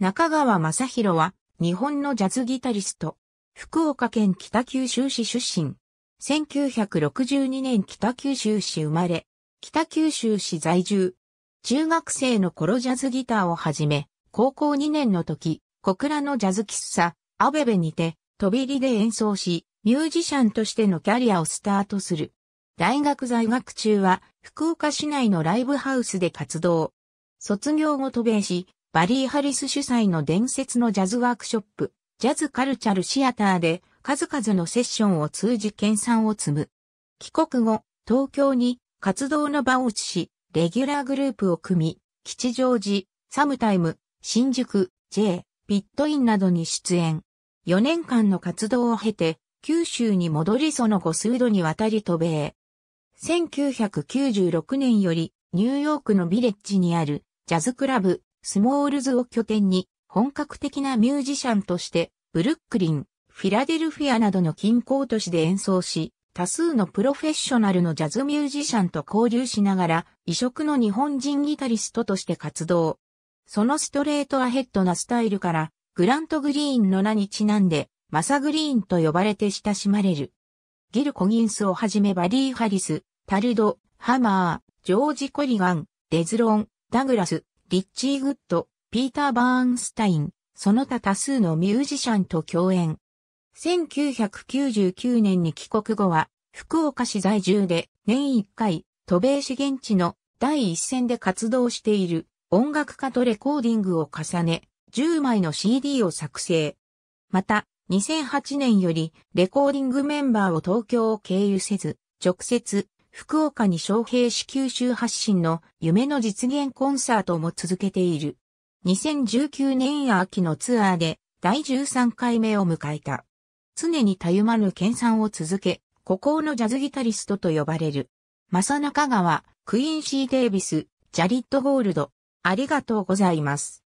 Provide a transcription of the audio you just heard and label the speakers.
Speaker 1: 中川正宏は、日本のジャズギタリスト。福岡県北九州市出身。1962年北九州市生まれ。北九州市在住。中学生の頃ジャズギターをはじめ、高校2年の時、小倉のジャズ喫茶、アベベにて、飛び入りで演奏し、ミュージシャンとしてのキャリアをスタートする。大学在学中は、福岡市内のライブハウスで活動。卒業後渡米し、バリー・ハリス主催の伝説のジャズワークショップ、ジャズカルチャルシアターで数々のセッションを通じ研鑽を積む。帰国後、東京に活動の場を移し、レギュラーグループを組み、吉祥寺、サムタイム、新宿、J、ピットインなどに出演。4年間の活動を経て、九州に戻りその後数度にわたり渡米。1996年よりニューヨークのビレッジにあるジャズクラブスモールズを拠点に本格的なミュージシャンとしてブルックリン、フィラデルフィアなどの近郊都市で演奏し、多数のプロフェッショナルのジャズミュージシャンと交流しながら異色の日本人ギタリストとして活動。そのストレートアヘッドなスタイルからグラント・グリーンの名にちなんでマサ・グリーンと呼ばれて親しまれる。ギル・コギンスをはじめバリー・ハリス、タルド、ハマー、ジョージ・コリガン、デズロン、ダグラス、リッチー・グッド、ピーター・バーンスタイン、その他多数のミュージシャンと共演。1999年に帰国後は、福岡市在住で年1回、都米市現地の第一線で活動している音楽家とレコーディングを重ね、10枚の CD を作成。また、2008年よりレコーディングメンバーを東京を経由せず、直接福岡に招聘し九州発信の夢の実現コンサートも続けている。2019年秋のツアーで第13回目を迎えた。常にたゆまぬ研鑽を続け、孤高のジャズギタリストと呼ばれる。正中川、クインシー・デイビス、ジャリット・ゴールド。ありがとうございます。